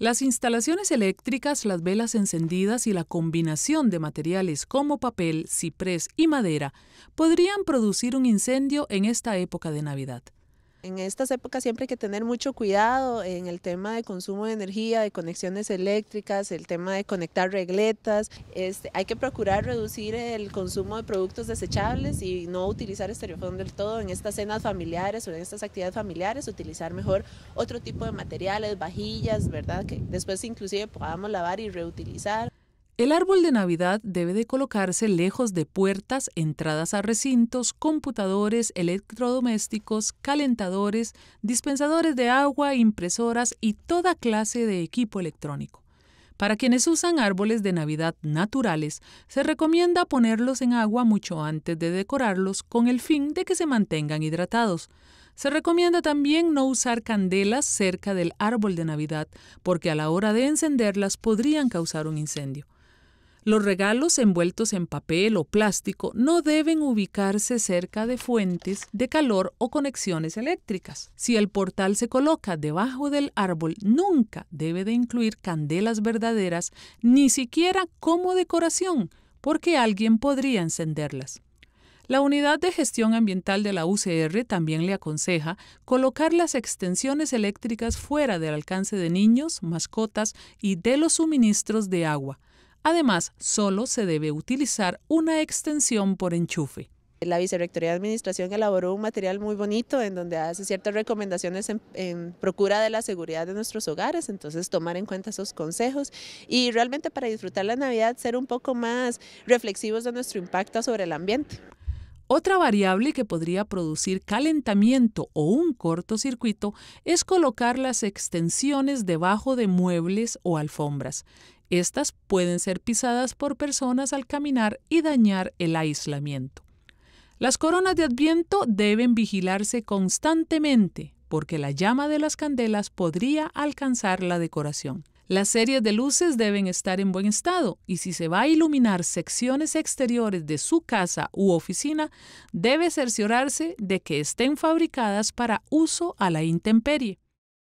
Las instalaciones eléctricas, las velas encendidas y la combinación de materiales como papel, ciprés y madera podrían producir un incendio en esta época de Navidad. En estas épocas siempre hay que tener mucho cuidado en el tema de consumo de energía, de conexiones eléctricas, el tema de conectar regletas. Este, hay que procurar reducir el consumo de productos desechables y no utilizar estereofón del todo en estas cenas familiares o en estas actividades familiares, utilizar mejor otro tipo de materiales, vajillas, ¿verdad? Que después inclusive podamos lavar y reutilizar. El árbol de Navidad debe de colocarse lejos de puertas, entradas a recintos, computadores, electrodomésticos, calentadores, dispensadores de agua, impresoras y toda clase de equipo electrónico. Para quienes usan árboles de Navidad naturales, se recomienda ponerlos en agua mucho antes de decorarlos con el fin de que se mantengan hidratados. Se recomienda también no usar candelas cerca del árbol de Navidad porque a la hora de encenderlas podrían causar un incendio. Los regalos envueltos en papel o plástico no deben ubicarse cerca de fuentes de calor o conexiones eléctricas. Si el portal se coloca debajo del árbol, nunca debe de incluir candelas verdaderas, ni siquiera como decoración, porque alguien podría encenderlas. La Unidad de Gestión Ambiental de la UCR también le aconseja colocar las extensiones eléctricas fuera del alcance de niños, mascotas y de los suministros de agua Además, solo se debe utilizar una extensión por enchufe. La Vicerrectoría de Administración elaboró un material muy bonito en donde hace ciertas recomendaciones en, procura de la seguridad de nuestros hogares, entonces tomar en cuenta esos consejos y realmente para disfrutar la Navidad ser un poco más reflexivos de nuestro impacto sobre el ambiente. Otra variable que podría producir calentamiento o un cortocircuito es colocar las extensiones debajo de muebles o alfombras. Estas pueden ser pisadas por personas al caminar y dañar el aislamiento. Las coronas de Adviento deben vigilarse constantemente porque la llama de las candelas podría alcanzar la decoración. Las series de luces deben estar en buen estado y si se va a iluminar secciones exteriores de su casa u oficina, debe cerciorarse de que estén fabricadas para uso a la intemperie.